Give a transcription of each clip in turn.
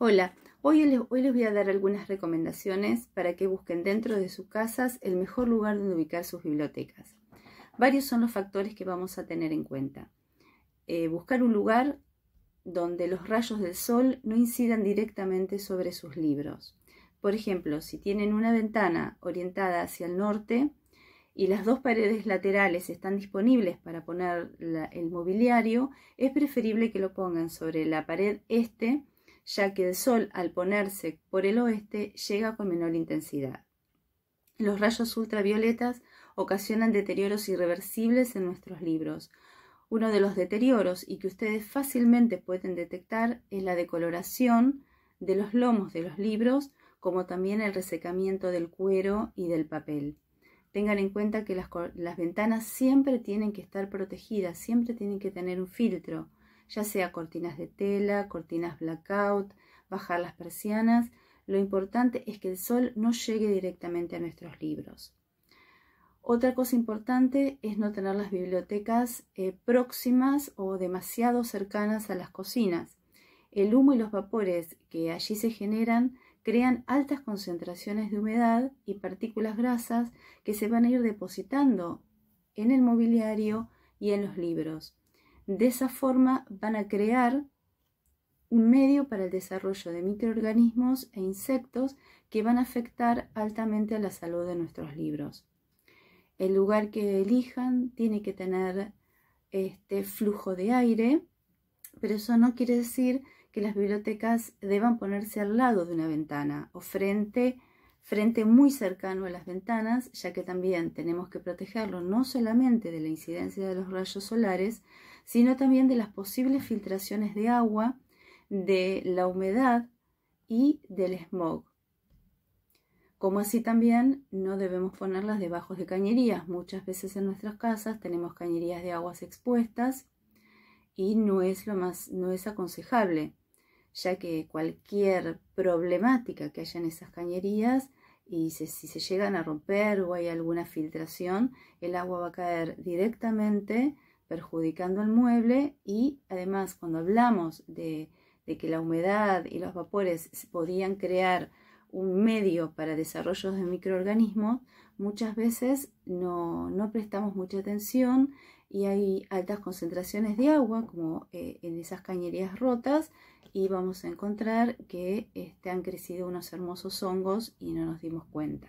Hola, hoy les, voy a dar algunas recomendaciones para que busquen dentro de sus casas el mejor lugar donde ubicar sus bibliotecas. Varios son los factores que vamos a tener en cuenta. Eh, buscar un lugar donde los rayos del sol no incidan directamente sobre sus libros. Por ejemplo, si tienen una ventana orientada hacia el norte y las dos paredes laterales están disponibles para poner el mobiliario, es preferible que lo pongan sobre la pared este ya que el sol al ponerse por el oeste llega con menor intensidad. Los rayos ultravioletas ocasionan deterioros irreversibles en nuestros libros. Uno de los deterioros y que ustedes fácilmente pueden detectar es la decoloración de los lomos de los libros, como también el resecamiento del cuero y del papel. Tengan en cuenta que las, las ventanas siempre tienen que estar protegidas, siempre tienen que tener un filtro ya sea cortinas de tela, cortinas blackout, bajar las persianas, lo importante es que el sol no llegue directamente a nuestros libros. Otra cosa importante es no tener las bibliotecas eh, próximas o demasiado cercanas a las cocinas. El humo y los vapores que allí se generan crean altas concentraciones de humedad y partículas grasas que se van a ir depositando en el mobiliario y en los libros. De esa forma van a crear un medio para el desarrollo de microorganismos e insectos que van a afectar altamente a la salud de nuestros libros. El lugar que elijan tiene que tener este flujo de aire, pero eso no quiere decir que las bibliotecas deban ponerse al lado de una ventana o frente, frente muy cercano a las ventanas, ya que también tenemos que protegerlo no solamente de la incidencia de los rayos solares, sino también de las posibles filtraciones de agua, de la humedad y del smog. Como así también no debemos ponerlas debajo de cañerías. Muchas veces en nuestras casas tenemos cañerías de aguas expuestas y no es lo más no es aconsejable, ya que cualquier problemática que haya en esas cañerías y si se llegan a romper o hay alguna filtración, el agua va a caer directamente perjudicando el mueble y además cuando hablamos de, que la humedad y los vapores podían crear un medio para desarrollos de microorganismos, muchas veces no, prestamos mucha atención y hay altas concentraciones de agua, como eh, en esas cañerías rotas, y vamos a encontrar que este, han crecido unos hermosos hongos y no nos dimos cuenta.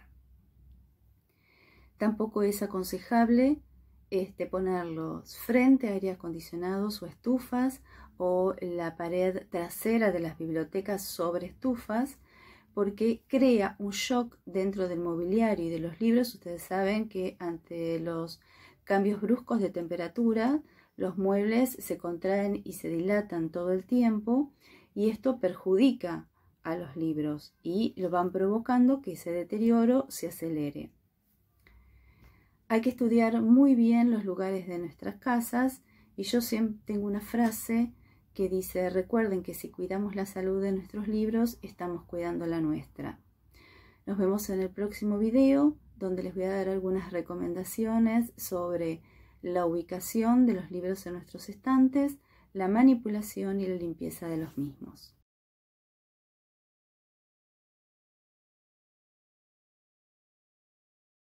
Tampoco es aconsejable este, ponerlos frente a aire acondicionado o estufas o la pared trasera de las bibliotecas sobre estufas porque crea un shock dentro del mobiliario y de los libros. Ustedes saben que ante los cambios bruscos de temperatura, los muebles se contraen y se dilatan todo el tiempo y esto perjudica a los libros y lo van provocando que ese deterioro se acelere hay que estudiar muy bien los lugares de nuestras casas y yo siempre tengo una frase que dice, recuerden que si cuidamos la salud de nuestros libros, estamos cuidando la nuestra. Nos vemos en el próximo video donde les voy a dar algunas recomendaciones sobre la ubicación de los libros en nuestros estantes, la manipulación y la limpieza de los mismos.